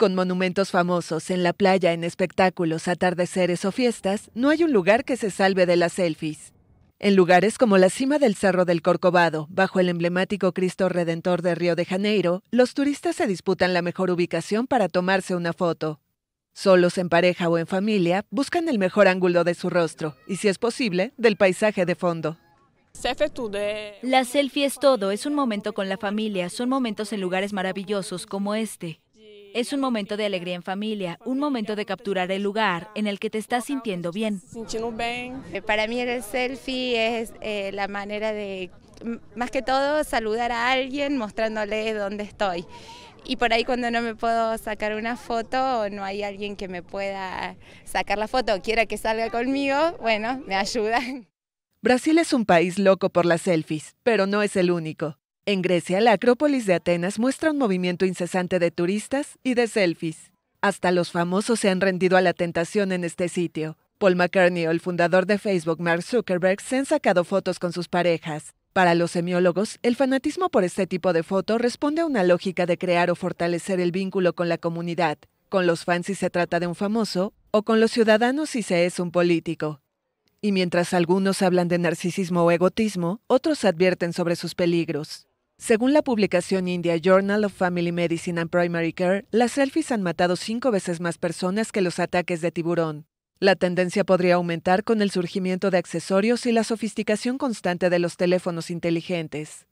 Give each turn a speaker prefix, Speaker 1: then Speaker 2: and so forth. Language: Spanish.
Speaker 1: Con monumentos famosos en la playa, en espectáculos, atardeceres o fiestas, no hay un lugar que se salve de las selfies. En lugares como la cima del Cerro del Corcovado, bajo el emblemático Cristo Redentor de Río de Janeiro, los turistas se disputan la mejor ubicación para tomarse una foto. Solos en pareja o en familia, buscan el mejor ángulo de su rostro y, si es posible, del paisaje de fondo. La
Speaker 2: selfie es todo, es un momento con la familia, son momentos en lugares maravillosos como este. Es un momento de alegría en familia, un momento de capturar el lugar en el que te estás sintiendo bien.
Speaker 3: Para mí el selfie es eh, la manera de, más que todo, saludar a alguien mostrándole dónde estoy. Y por ahí cuando no me puedo sacar una foto o no hay alguien que me pueda sacar la foto o quiera que salga conmigo, bueno, me ayudan.
Speaker 1: Brasil es un país loco por las selfies, pero no es el único. En Grecia, la Acrópolis de Atenas muestra un movimiento incesante de turistas y de selfies. Hasta los famosos se han rendido a la tentación en este sitio. Paul McCartney o el fundador de Facebook, Mark Zuckerberg, se han sacado fotos con sus parejas. Para los semiólogos, el fanatismo por este tipo de foto responde a una lógica de crear o fortalecer el vínculo con la comunidad, con los fans si se trata de un famoso, o con los ciudadanos si se es un político. Y mientras algunos hablan de narcisismo o egotismo, otros advierten sobre sus peligros. Según la publicación India Journal of Family Medicine and Primary Care, las selfies han matado cinco veces más personas que los ataques de tiburón. La tendencia podría aumentar con el surgimiento de accesorios y la sofisticación constante de los teléfonos inteligentes.